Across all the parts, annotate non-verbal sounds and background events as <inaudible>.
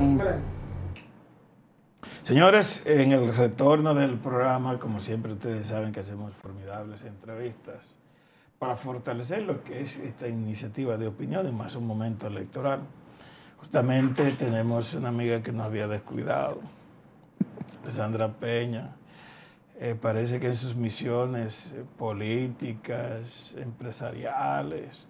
Mm. Señores, en el retorno del programa, como siempre ustedes saben que hacemos formidables entrevistas para fortalecer lo que es esta iniciativa de opinión y más un momento electoral. Justamente tenemos una amiga que nos había descuidado, Sandra Peña. Eh, parece que en sus misiones eh, políticas, empresariales,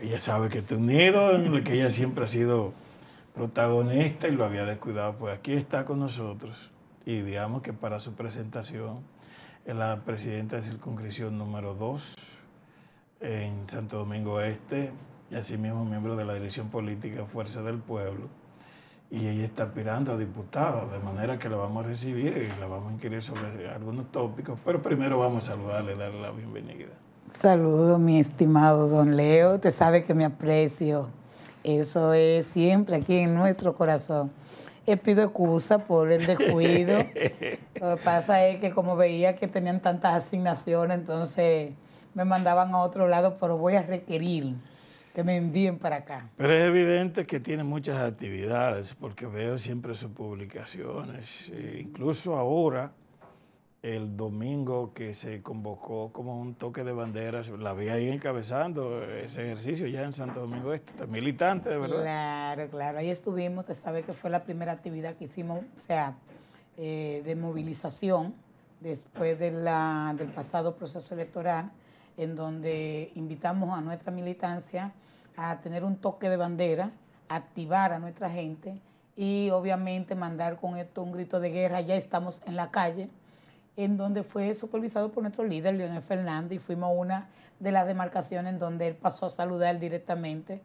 ella sabe que está unido, en lo que ella siempre ha sido protagonista y lo había descuidado, pues aquí está con nosotros y digamos que para su presentación la presidenta de circunscripción número 2 en Santo Domingo Este y asimismo miembro de la Dirección Política Fuerza del Pueblo. Y ella está aspirando a diputada, de manera que la vamos a recibir y la vamos a inquirir sobre algunos tópicos, pero primero vamos a saludarle y darle la bienvenida. Saludo, mi estimado don Leo, te sabe que me aprecio eso es siempre aquí en nuestro corazón. Eh, pido excusa por el descuido. <laughs> Lo que pasa es que como veía que tenían tantas asignaciones, entonces me mandaban a otro lado, pero voy a requerir que me envíen para acá. Pero es evidente que tiene muchas actividades, porque veo siempre sus publicaciones, e incluso ahora el domingo que se convocó como un toque de banderas, la vi ahí encabezando ese ejercicio ya en Santo Domingo Este, militante, de verdad. Claro, claro, ahí estuvimos, se sabe que fue la primera actividad que hicimos, o sea, eh, de movilización después del pasado proceso electoral, en donde invitamos a nuestra militancia a tener un toque de bandera, activar a nuestra gente y obviamente mandar con esto un grito de guerra, ya estamos en la calle en donde fue supervisado por nuestro líder, Leonel Fernández, y fuimos a una de las demarcaciones en donde él pasó a saludar directamente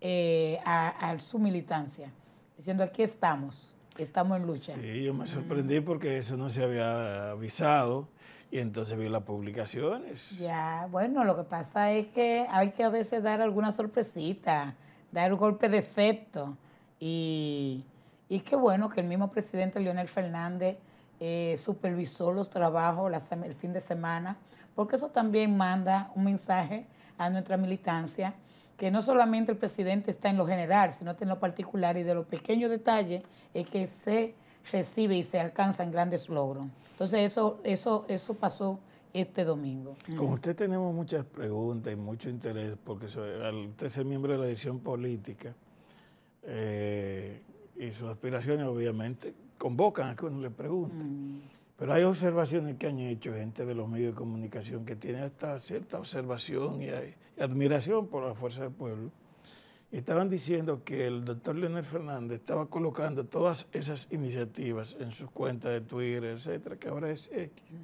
eh, a, su militancia, diciendo aquí estamos, estamos en lucha. Sí, yo me sorprendí porque eso no se había avisado. Y entonces vi las publicaciones. Ya, bueno, lo que pasa es que hay que a veces dar alguna sorpresita, dar un golpe de efecto. Y, y qué bueno que el mismo presidente Leonel Fernández eh, supervisó los trabajos el fin de semana, porque eso también manda un mensaje a nuestra militancia, que no solamente el presidente está en lo general, sino está en lo particular y de los pequeños detalles es que se recibe y se alcanzan grandes logros. Entonces eso, eso, eso pasó este domingo. Con usted tenemos muchas preguntas y mucho interés, porque usted es miembro de la edición política eh, y sus aspiraciones, obviamente, convocan a que uno le pregunte. Mm. Pero hay observaciones que han hecho gente de los medios de comunicación que tiene hasta cierta observación eh, y, admiración por la fuerza del pueblo. estaban diciendo que el doctor Leonel Fernández estaba colocando todas esas iniciativas en sus cuentas de Twitter, etcétera, que ahora es X. Mm.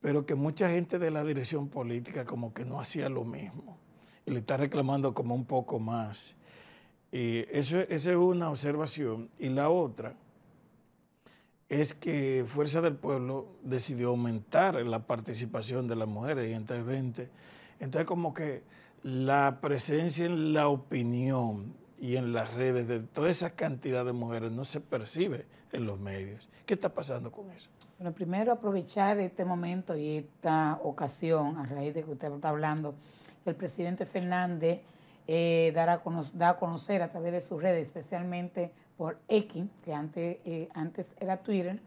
Pero que mucha gente de la dirección política como que no hacía lo mismo. Y le está reclamando como un poco más. Y eso, esa es una observación. Y la otra es que Fuerza del Pueblo decidió aumentar la participación de las mujeres y entre 20. Entonces como que la presencia en la opinión y en las redes de toda esa cantidad de mujeres no se percibe en los medios. ¿Qué está pasando con eso? Bueno, primero aprovechar este momento y esta ocasión, a raíz de que usted está hablando, el presidente Fernández eh, dar a da conocer a través de sus redes, especialmente por X, que antes, eh, antes era Twitter,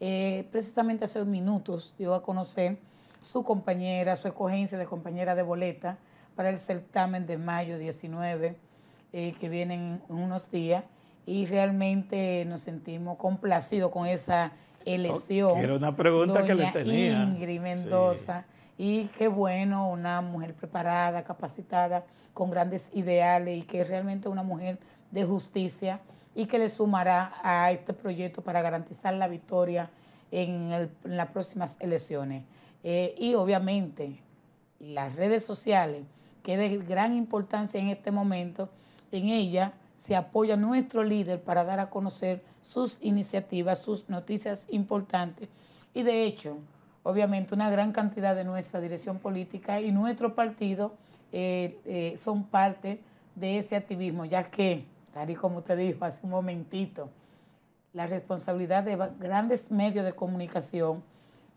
eh, precisamente hace unos minutos dio a conocer su compañera, su escogencia de compañera de boleta para el certamen de mayo 19, eh, que viene vienen unos días, y realmente nos sentimos complacidos con esa elección. Era una pregunta que le tenía. Ingrid Mendoza. Y qué bueno, una mujer preparada, capacitada, con grandes ideales y que es realmente una mujer de justicia y que le sumará a este proyecto para garantizar la victoria en, las próximas elecciones. Eh, y obviamente las redes sociales, que es de gran importancia en este momento, en ella se apoya nuestro líder para dar a conocer sus iniciativas, sus noticias importantes. Y de hecho, obviamente una gran cantidad de nuestra dirección política y nuestro partido eh, eh, son parte de ese activismo, ya que, tal y como te dijo hace un momentito, la responsabilidad de grandes medios de comunicación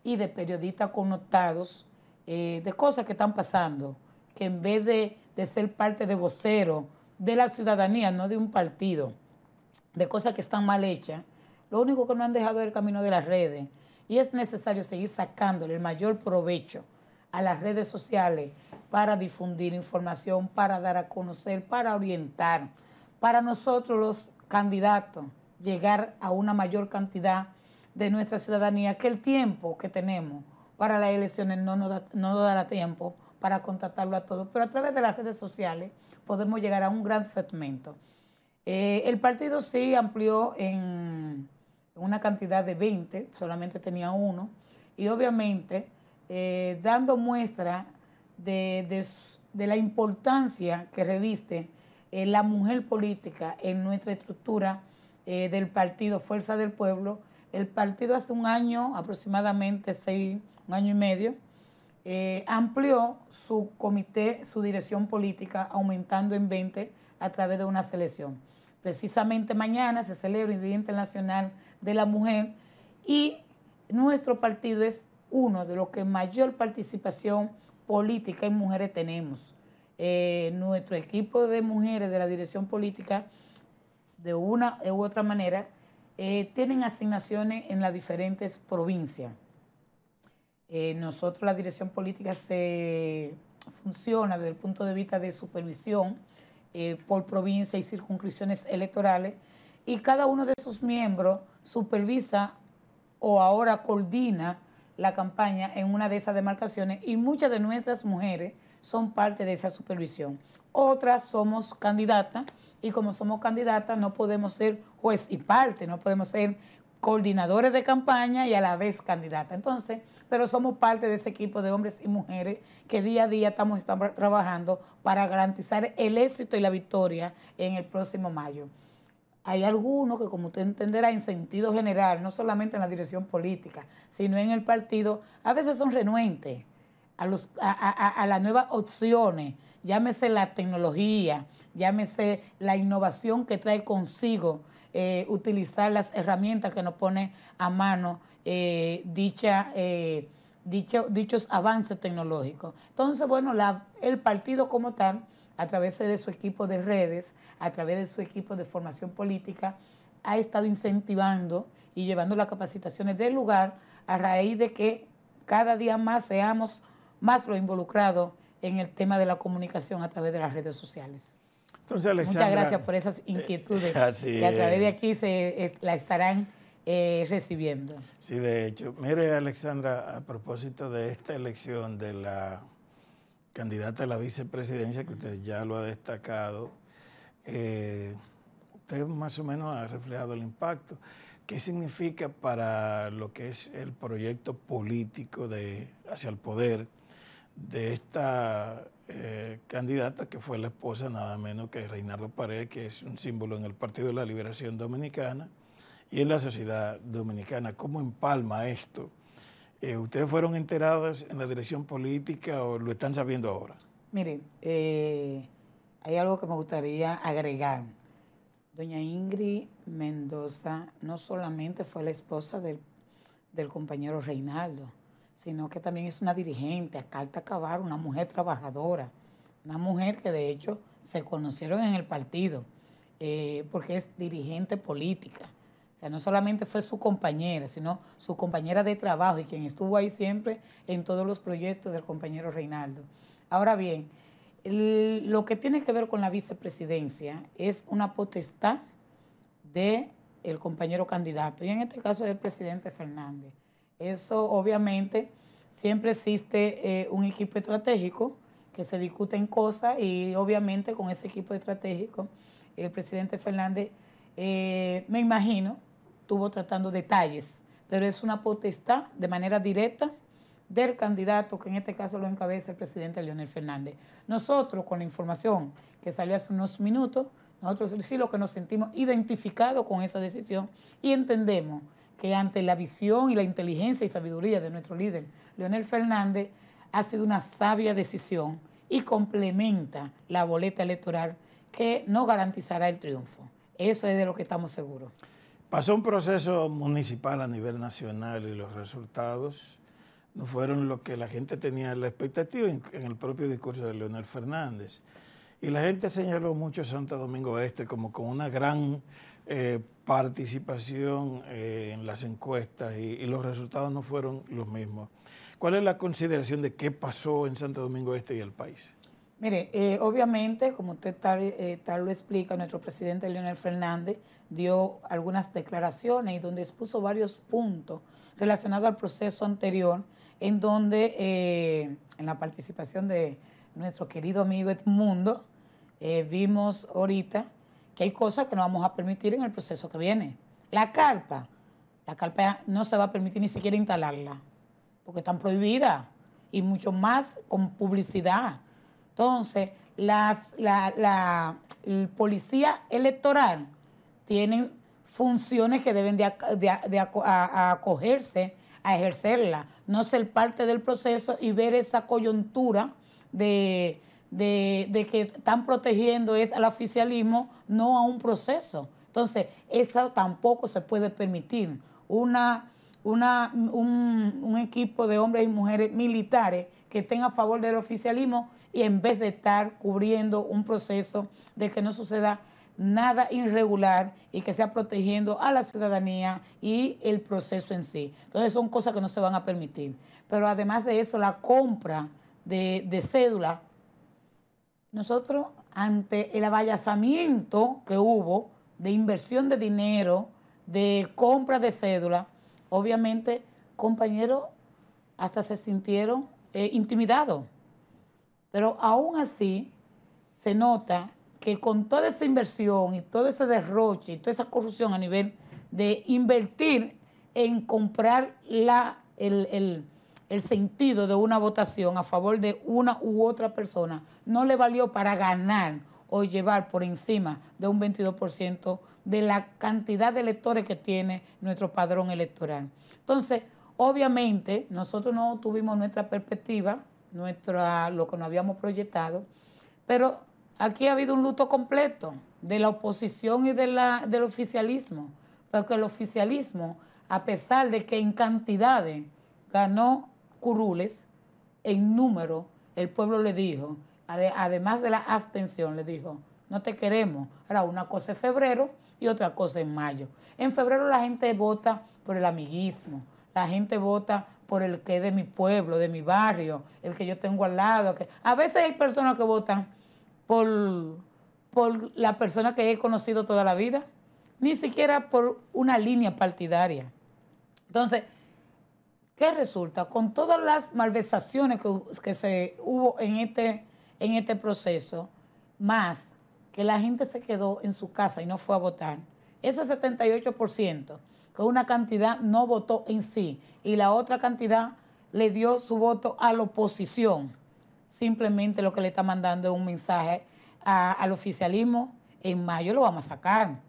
y de periodistas connotados eh, de cosas que están pasando, que en vez de, ser parte de vocero de la ciudadanía, no de un partido, de cosas que están mal hechas, lo único que no han dejado es el camino de las redes, y es necesario seguir sacándole el mayor provecho a las redes sociales para difundir información, para dar a conocer, para orientar, para nosotros los candidatos llegar a una mayor cantidad de nuestra ciudadanía, que el tiempo que tenemos para las elecciones no nos, dará tiempo para contactarlo a todos, pero a través de las redes sociales podemos llegar a un gran segmento. Eh, el partido sí amplió en una cantidad de 20, solamente tenía uno, y obviamente eh, dando muestra de, la importancia que reviste eh, la mujer política en nuestra estructura eh, del partido Fuerza del Pueblo. El partido hace un año, aproximadamente seis, un año y medio, amplió su comité, su dirección política, aumentando en 20 a través de una selección. Precisamente mañana se celebra el Día Internacional de la Mujer y nuestro partido es uno de los que mayor participación política en mujeres tenemos. Eh, nuestro equipo de mujeres de la dirección política, de una u otra manera, eh, tienen asignaciones en las diferentes provincias. Eh, nosotros la dirección política se funciona desde el punto de vista de supervisión eh, por provincia y circunscripciones electorales, y cada uno de sus miembros supervisa o ahora coordina la campaña en una de esas demarcaciones y muchas de nuestras mujeres son parte de esa supervisión. Otras somos candidatas y como somos candidatas no podemos ser juez y parte, no podemos ser coordinadores de campaña y a la vez candidata. Entonces, pero somos parte de ese equipo de hombres y mujeres que día a día estamos, trabajando para garantizar el éxito y la victoria en el próximo mayo. Hay algunos que, como usted entenderá, en sentido general, no solamente en la dirección política, sino en el partido, a veces son renuentes a las nuevas opciones, llámese la tecnología, llámese la innovación que trae consigo eh, utilizar las herramientas que nos pone a mano eh, dicha, eh, dichos avances tecnológicos. Entonces, bueno, el partido como tal, a través de su equipo de redes, a través de su equipo de formación política, ha estado incentivando y llevando las capacitaciones del lugar a raíz de que cada día más seamos más lo involucrados en el tema de la comunicación a través de las redes sociales. Muchas gracias por esas inquietudes que a través de aquí se, la estarán eh, recibiendo. Sí, de hecho. Mire, Alexandra, a propósito de esta elección de la candidata a la vicepresidencia, que usted ya lo ha destacado, eh, usted más o menos ha reflejado el impacto. ¿Qué significa para lo que es el proyecto político de, hacia el poder de esta eh, candidata, que fue la esposa nada menos que Reinaldo Paredes, que es un símbolo en el Partido de la Liberación Dominicana y en la sociedad dominicana. ¿Cómo empalma esto? Eh, ¿Ustedes fueron enterados en la dirección política o lo están sabiendo ahora? Mire, eh, hay algo que me gustaría agregar. Doña Ingrid Mendoza no solamente fue la esposa del, del compañero Reinaldo, sino que también es una dirigente, a carta acabar, una mujer trabajadora, una mujer que de hecho se conocieron en el partido, eh, porque es dirigente política. O sea, no solamente fue su compañera, sino su compañera de trabajo y quien estuvo ahí siempre en todos los proyectos del compañero Reinaldo. Ahora bien, lo que tiene que ver con la vicepresidencia es una potestad del compañero candidato, y en este caso es el presidente Fernández. Eso obviamente siempre existe eh, un equipo estratégico que se discute en cosas y obviamente con ese equipo estratégico el presidente Fernández, eh, me imagino, estuvo tratando detalles, pero es una potestad de manera directa del candidato, que en este caso lo encabeza el presidente Leonel Fernández. Nosotros, con la información que salió hace unos minutos, nosotros sí lo que nos sentimos identificados con esa decisión y entendemos que ante la visión y la inteligencia y sabiduría de nuestro líder, Leonel Fernández, ha sido una sabia decisión y complementa la boleta electoral que no garantizará el triunfo. Eso es de lo que estamos seguros. Pasó un proceso municipal a nivel nacional y los resultados no fueron lo que la gente tenía la expectativa en, el propio discurso de Leonel Fernández. Y la gente señaló mucho Santo Domingo Este como con una gran eh, participación eh, en las encuestas y, los resultados no fueron los mismos. ¿Cuál es la consideración de qué pasó en Santo Domingo Este y el país? Mire, eh, obviamente, como usted tal lo explica, nuestro presidente Leonel Fernández dio algunas declaraciones y donde expuso varios puntos relacionados al proceso anterior, en donde, en la participación de nuestro querido amigo Edmundo, vimos ahorita que hay cosas que no vamos a permitir en el proceso que viene. La carpa, la carpa no se va a permitir ni siquiera instalarla, porque están prohibidas y mucho más con publicidad. Entonces, las, la, policía electoral tiene funciones que deben de, acogerse a ejercerla, no ser parte del proceso y ver esa coyuntura de, de, de que están protegiendo es al oficialismo, no a un proceso. Entonces, eso tampoco se puede permitir. Una, una, un, equipo de hombres y mujeres militares que estén a favor del oficialismo y en vez de estar cubriendo un proceso de que no suceda nada irregular y que sea protegiendo a la ciudadanía y el proceso en sí. Entonces son cosas que no se van a permitir. Pero además de eso, la compra de, de cédulas nosotros, ante el abayazamiento que hubo de inversión de dinero, de compra de cédula, obviamente, compañeros hasta se sintieron eh, intimidados. Pero aún así, se nota que con toda esa inversión y todo ese derroche y toda esa corrupción a nivel de invertir en comprar la, el el sentido de una votación a favor de una u otra persona no le valió para ganar o llevar por encima de un 22% de la cantidad de electores que tiene nuestro padrón electoral. Entonces, obviamente, nosotros no tuvimos nuestra perspectiva, nuestra, lo que nos habíamos proyectado, pero aquí ha habido un luto completo de la oposición y de la, del oficialismo, porque el oficialismo, a pesar de que en cantidades ganó curules en número, el pueblo le dijo, además de la abstención, le dijo, no te queremos. Ahora, una cosa en febrero y otra cosa en mayo. En febrero la gente vota por el amiguismo, la gente vota por el que es de mi pueblo, de mi barrio, el que yo tengo al lado. A veces hay personas que votan por, por la persona que he conocido toda la vida, ni siquiera por una línea partidaria. Entonces, ¿Qué resulta? Con todas las malversaciones que, se hubo en este, en este proceso, más que la gente se quedó en su casa y no fue a votar, ese 78%, que una cantidad no votó en sí y la otra cantidad le dio su voto a la oposición, simplemente lo que le está mandando es un mensaje al oficialismo, en mayo lo vamos a sacar.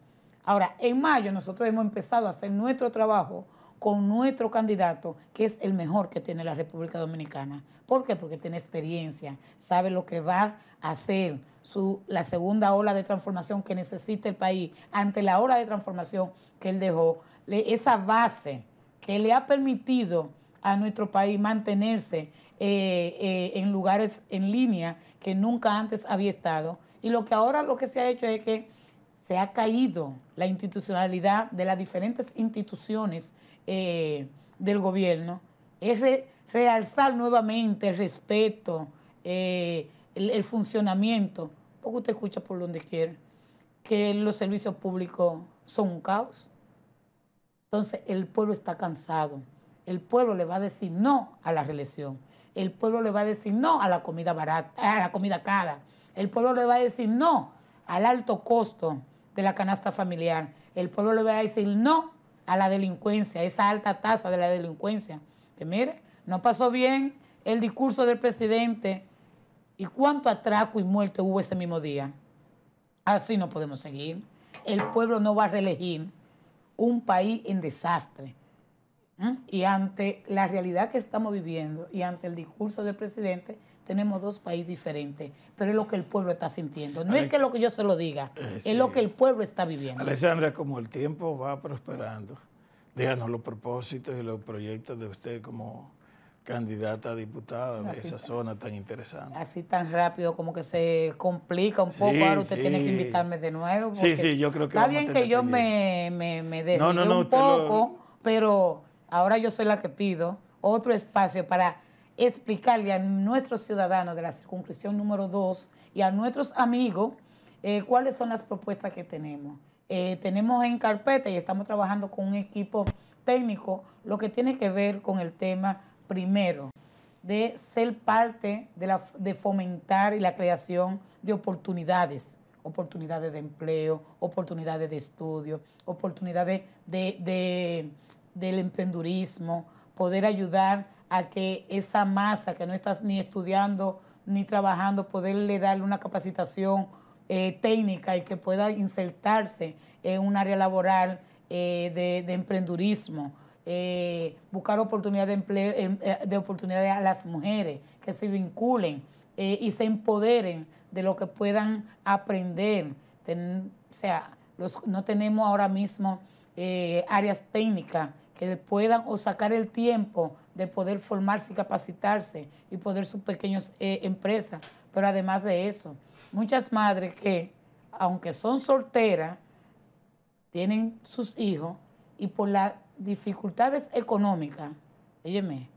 Ahora, en mayo nosotros hemos empezado a hacer nuestro trabajo con nuestro candidato, que es el mejor que tiene la República Dominicana. ¿Por qué? Porque tiene experiencia, sabe lo que va a hacer, su, la segunda ola de transformación que necesita el país, ante la ola de transformación que él dejó, esa base que le ha permitido a nuestro país mantenerse eh, eh, en lugares en línea que nunca antes había estado. Y lo que ahora lo que se ha hecho es que se ha caído la institucionalidad de las diferentes instituciones eh, del gobierno, es realzar nuevamente el respeto, eh, el, funcionamiento, porque usted escucha por donde quiera que los servicios públicos son un caos. Entonces el pueblo está cansado, el pueblo le va a decir no a la reelección, el pueblo le va a decir no a la comida barata, a la comida cara, el pueblo le va a decir no al alto costo de la canasta familiar. El pueblo le va a decir no a la delincuencia, esa alta tasa de la delincuencia. Que mire, no pasó bien el discurso del presidente y cuánto atraco y muerte hubo ese mismo día. Así no podemos seguir. El pueblo no va a reelegir un país en desastre. Y ante la realidad que estamos viviendo y ante el discurso del presidente, tenemos dos países diferentes, pero es lo que el pueblo está sintiendo. No es que lo que yo se lo diga, eh, es lo que el pueblo está viviendo. Alessandra, como el tiempo va prosperando, díganos los propósitos y los proyectos de usted como candidata a diputada de esa zona tan interesante. Así tan rápido, como que se complica un poco. Ahora usted tiene que invitarme de nuevo. Sí, sí, yo creo que. Está bien que yo me, me, me un poco, pero ahora yo soy la que pido otro espacio para explicarle a nuestros ciudadanos de la circunscripción número 2 y a nuestros amigos eh, cuáles son las propuestas que tenemos. Eh, tenemos en carpeta y estamos trabajando con un equipo técnico lo que tiene que ver con el tema primero de ser parte de, la, de fomentar y la creación de oportunidades, oportunidades de empleo, oportunidades de estudio, oportunidades del emprendurismo, poder ayudar a que esa masa que no estás ni estudiando ni trabajando, poderle darle una capacitación eh, técnica y que pueda insertarse en un área laboral eh, de, de, emprendurismo. Eh, buscar oportunidades de empleo, em, de oportunidades a las mujeres que se vinculen y se empoderen de lo que puedan aprender. o sea, no tenemos ahora mismo áreas técnicas que puedan o sacar el tiempo de poder formarse y capacitarse y poder sus pequeñas eh, empresas. Pero además de eso, muchas madres que, aunque son solteras, tienen sus hijos y por las dificultades económicas, óyeme,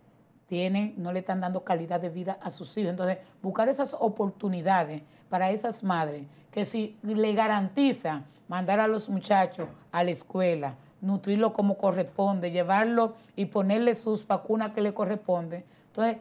no le están dando calidad de vida a sus hijos. Entonces, buscar esas oportunidades para esas madres que si le garantiza mandar a los muchachos a la escuela, nutrirlo como corresponde, llevarlo y ponerle sus vacunas que le corresponden. Entonces,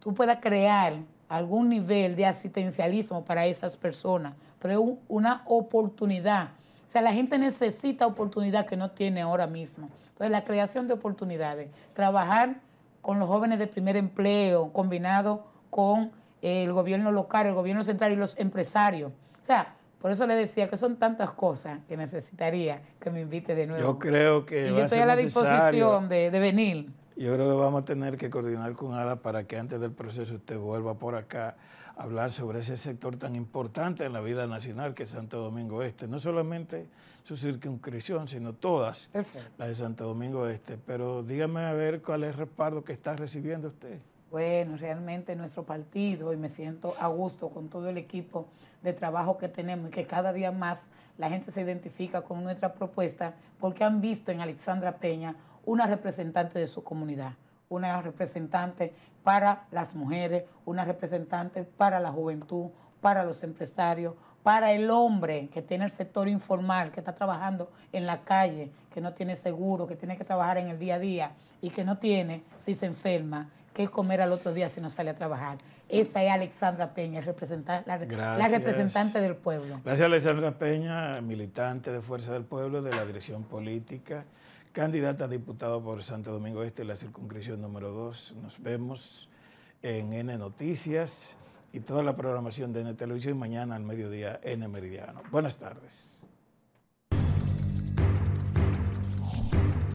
tú puedas crear algún nivel de asistencialismo para esas personas, pero es una oportunidad. O sea, la gente necesita oportunidad que no tiene ahora mismo. Entonces, la creación de oportunidades, trabajar con los jóvenes de primer empleo, combinado con el gobierno local, el gobierno central y los empresarios. O sea, por eso le decía que son tantas cosas que necesitaría que me invite de nuevo. Yo creo que... Y yo estoy a, la disposición de, venir. Yo creo que vamos a tener que coordinar con Ada para que antes del proceso usted vuelva por acá a hablar sobre ese sector tan importante en la vida nacional que es Santo Domingo Este. No solamente su circunscripción, sino todas Perfecto. las de Santo Domingo Este. Pero dígame a ver cuál es el respaldo que está recibiendo usted. Bueno, realmente nuestro partido, y me siento a gusto con todo el equipo de trabajo que tenemos y que cada día más la gente se identifica con nuestra propuesta porque han visto en Alexandra Peña una representante de su comunidad, una representante para las mujeres, una representante para la juventud, para los empresarios, para el hombre que tiene el sector informal, que está trabajando en la calle, que no tiene seguro, que tiene que trabajar en el día a día y que no tiene, si se enferma, qué comer al otro día si no sale a trabajar. Esa es Alexandra Peña, representante, la, representante del pueblo. Gracias, Alexandra Peña, militante de Fuerza del Pueblo, de la Dirección Política, candidata a diputado por Santo Domingo Este, la circunscripción número 2. Nos vemos en N Noticias y toda la programación de N Televisión mañana al mediodía en Meridiano. Buenas tardes.